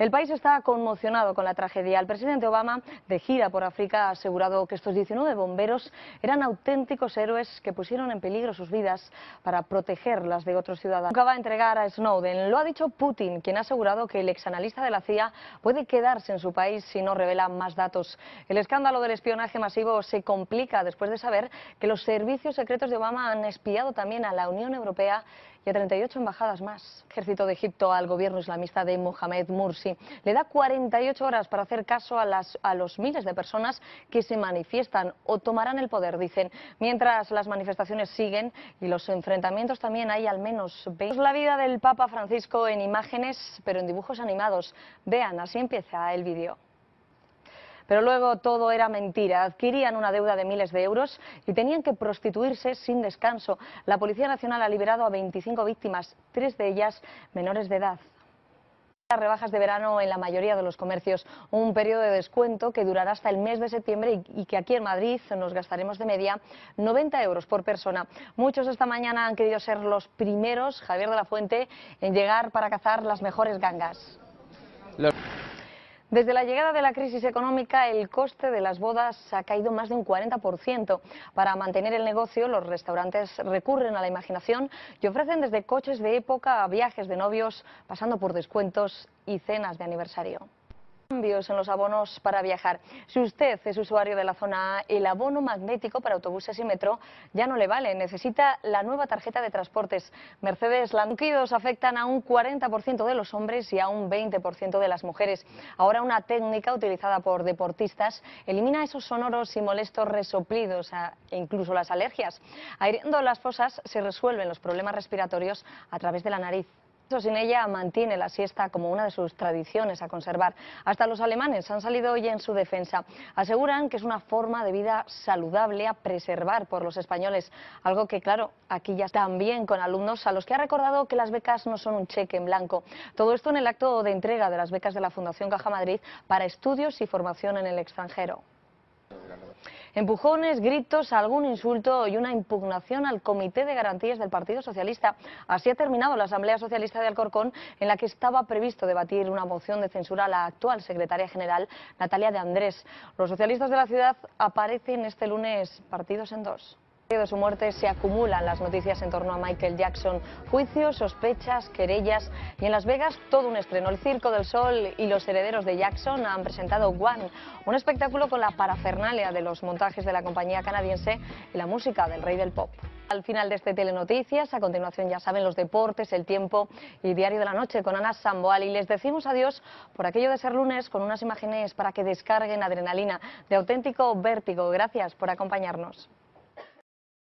El país está conmocionado con la tragedia. El presidente Obama, de gira por África, ha asegurado que estos 19 bomberos eran auténticos héroes que pusieron en peligro sus vidas para proteger las de otros ciudadanos. Nunca va a entregar a Snowden. Lo ha dicho Putin, quien ha asegurado que el exanalista de la CIA puede quedarse en su país si no revela más datos. El escándalo del espionaje masivo se complica después de saber que los servicios secretos de Obama han espiado también a la Unión Europea y a 38 embajadas más. ejército de Egipto al gobierno islamista de Mohamed Mursi le da 48 horas para hacer caso a, a los miles de personas que se manifiestan o tomarán el poder, dicen. Mientras las manifestaciones siguen y los enfrentamientos también hay al menos 20. La vida del Papa Francisco en imágenes, pero en dibujos animados. Vean, así empieza el vídeo. Pero luego todo era mentira. Adquirían una deuda de miles de euros y tenían que prostituirse sin descanso. La Policía Nacional ha liberado a 25 víctimas, tres de ellas menores de edad Las rebajas de verano en la mayoría de los comercios, un periodo de descuento que durará hasta el mes de septiembre y, que aquí en Madrid nos gastaremos de media 90 euros por persona. Muchos esta mañana han querido ser los primeros, Javier de la Fuente, en llegar para cazar las mejores gangas. Desde la llegada de la crisis económica, el coste de las bodas ha caído más de un 40%. Para mantener el negocio, los restaurantes recurren a la imaginación y ofrecen desde coches de época a viajes de novios, pasando por descuentos y cenas de aniversario. Cambios en los abonos para viajar. Si usted es usuario de la zona A, el abono magnético para autobuses y metro ya no le vale. Necesita la nueva tarjeta de transportes. Mercedes Lanquidos afectan a un 40% de los hombres y a un 20% de las mujeres. Ahora una técnica utilizada por deportistas elimina esos sonoros y molestos resoplidos ah, e incluso las alergias. Aireando las fosas se resuelven los problemas respiratorios a través de la nariz sin ella mantiene la siesta como una de sus tradiciones a conservar. Hasta los alemanes han salido hoy en su defensa. Aseguran que es una forma de vida saludable a preservar por los españoles, algo que claro, aquí ya también con alumnos a los que ha recordado que las becas no son un cheque en blanco. Todo esto en el acto de entrega de las becas de la Fundación Caja Madrid para estudios y formación en el extranjero. Empujones, gritos, algún insulto y una impugnación al Comité de Garantías del Partido Socialista. Así ha terminado la Asamblea Socialista de Alcorcón, en la que estaba previsto debatir una moción de censura a la actual secretaria general, Natalia de Andrés. Los socialistas de la ciudad aparecen este lunes partidos en dos de su muerte se acumulan las noticias en torno a Michael Jackson. Juicios, sospechas, querellas y en Las Vegas todo un estreno. El Circo del Sol y los herederos de Jackson han presentado One, un espectáculo con la parafernalia de los montajes de la compañía canadiense y la música del rey del pop. Al final de este Telenoticias, a continuación ya saben los deportes, el tiempo y Diario de la Noche con Ana Samboal. Y les decimos adiós por aquello de ser lunes con unas imágenes para que descarguen adrenalina de auténtico vértigo. Gracias por acompañarnos.